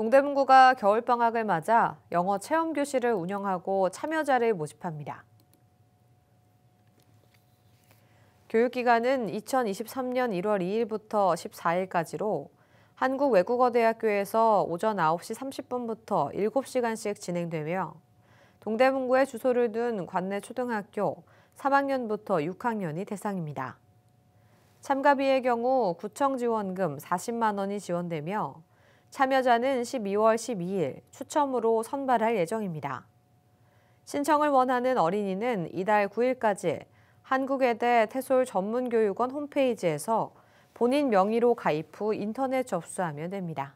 동대문구가 겨울방학을 맞아 영어 체험교실을 운영하고 참여자를 모집합니다. 교육기간은 2023년 1월 2일부터 14일까지로 한국외국어대학교에서 오전 9시 30분부터 7시간씩 진행되며 동대문구에 주소를 둔 관내 초등학교 3학년부터 6학년이 대상입니다. 참가비의 경우 구청 지원금 40만 원이 지원되며 참여자는 12월 12일 추첨으로 선발할 예정입니다. 신청을 원하는 어린이는 이달 9일까지 한국외대 태솔 전문교육원 홈페이지에서 본인 명의로 가입 후 인터넷 접수하면 됩니다.